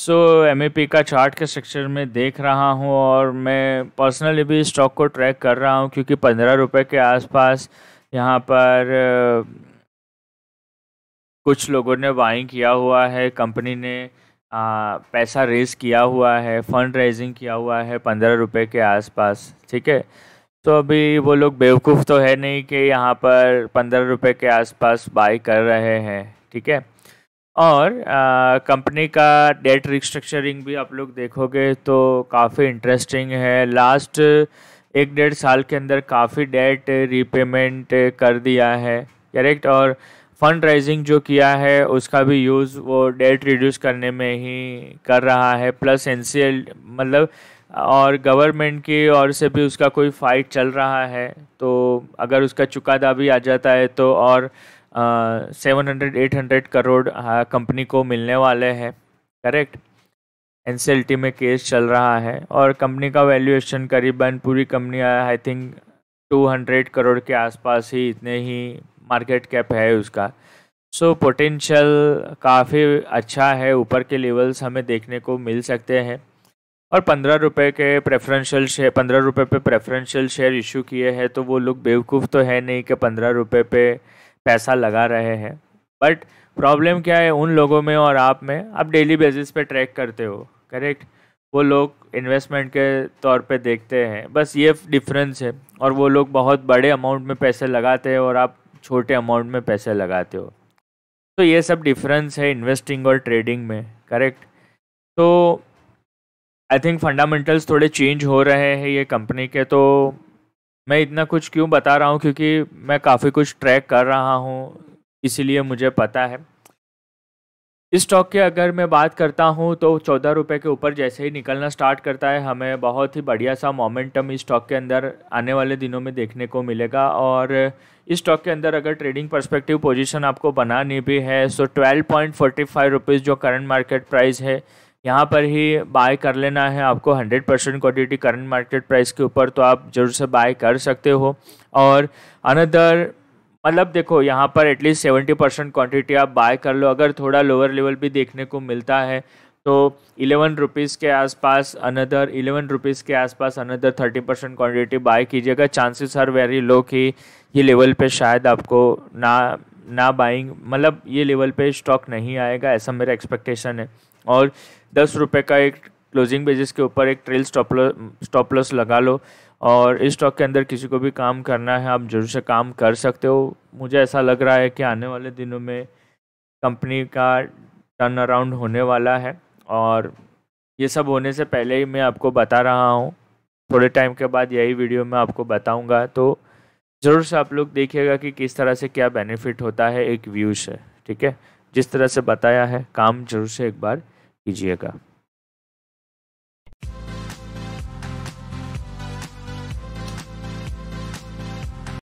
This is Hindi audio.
सो एम का चार्ट के स्ट्रक्चर में देख रहा हूँ और मैं पर्सनली भी स्टॉक को ट्रैक कर रहा हूँ क्योंकि पंद्रह रुपये के आसपास यहाँ पर कुछ लोगों ने बाइंग किया हुआ है कंपनी ने आ, पैसा रेज किया हुआ है फंड रेजिंग किया हुआ है पंद्रह रुपये के आसपास ठीक है तो अभी वो लोग बेवकूफ़ तो है नहीं कि यहाँ पर पंद्रह रुपये के आसपास बाई कर रहे हैं ठीक है और कंपनी का डेट रिस्ट्रक्चरिंग भी आप लोग देखोगे तो काफ़ी इंटरेस्टिंग है लास्ट एक डेढ़ साल के अंदर काफ़ी डेट रीपेमेंट कर दिया है करेक्ट और फंड राइजिंग जो किया है उसका भी यूज़ वो डेट रिड्यूस करने में ही कर रहा है प्लस एन मतलब और गवर्नमेंट की ओर से भी उसका कोई फाइट चल रहा है तो अगर उसका चुकादा भी आ जाता है तो और seven hundred eight hundred crore company को मिलने वाले हैं करेक्ट एन में केस चल रहा है और कंपनी का वैल्यूएशन करीबन पूरी company I think two hundred crore के आसपास ही इतने ही मार्केट कैप है उसका सो so, पोटेंशियल काफ़ी अच्छा है ऊपर के लेवल्स हमें देखने को मिल सकते हैं और पंद्रह रुपये के प्रेफरेंशियल शेयर पंद्रह रुपये पे प्रेफरेंशियल शेयर इशू किए हैं तो वो लोग बेवकूफ़ तो है नहीं कि पंद्रह रुपये पे पैसा लगा रहे हैं बट प्रॉब्लम क्या है उन लोगों में और आप में आप डेली बेसिस पे ट्रैक करते हो करेक्ट वो लोग इन्वेस्टमेंट के तौर पे देखते हैं बस ये डिफरेंस है और वो लोग बहुत बड़े अमाउंट में पैसे लगाते हैं और आप छोटे अमाउंट में पैसे लगाते हो तो ये सब डिफरेंस है इन्वेस्टिंग और ट्रेडिंग में करेक्ट तो आई थिंक फंडामेंटल्स थोड़े चेंज हो रहे हैं ये कंपनी के तो मैं इतना कुछ क्यों बता रहा हूँ क्योंकि मैं काफ़ी कुछ ट्रैक कर रहा हूँ इसीलिए मुझे पता है इस स्टॉक के अगर मैं बात करता हूँ तो चौदह रुपये के ऊपर जैसे ही निकलना स्टार्ट करता है हमें बहुत ही बढ़िया सा मोमेंटम इस स्टॉक के अंदर आने वाले दिनों में देखने को मिलेगा और इस स्टॉक के अंदर अगर ट्रेडिंग परस्पेक्टिव पोजीशन आपको बनानी भी है so twelve point forty five rupees जो करंट मार्केट प्राइस है यहाँ पर ही बाय कर लेना है आपको 100 percent quantity current market price के ऊपर तो आप जरूर से बाय कर सकते हो और अनदर मतलब देखो यहाँ पर एटलीस्ट 70 परसेंट क्वान्टिटी आप बाय कर लो अगर थोड़ा लोअर लेवल भी देखने को मिलता है तो इलेवन रुपीज़ के आसपास अनदर इलेवन रुपीज़ के आसपास another thirty percent quantity buy कीजिएगा चांसेस आर वेरी लो कि ये लेवल पे शायद आपको ना ना बाइंग मतलब ये लेवल पे स्टॉक नहीं आएगा ऐसा मेरा एक्सपेक्टेशन है और दस रुपये का एक क्लोजिंग बेजिस के ऊपर एक ट्रेल स्टॉप लॉस लगा लो और इस स्टॉक के अंदर किसी को भी काम करना है आप जरूर से काम कर सकते हो मुझे ऐसा लग रहा है कि आने वाले दिनों में कंपनी का टर्न अराउंड होने वाला है और ये सब होने से पहले ही मैं आपको बता रहा हूँ थोड़े टाइम के बाद यही वीडियो मैं आपको बताऊँगा तो ज़रूर से आप लोग देखिएगा कि किस तरह से क्या बेनिफिट होता है एक व्यू से ठीक है जिस तरह से बताया है काम जरूर से एक बार कीजिएगा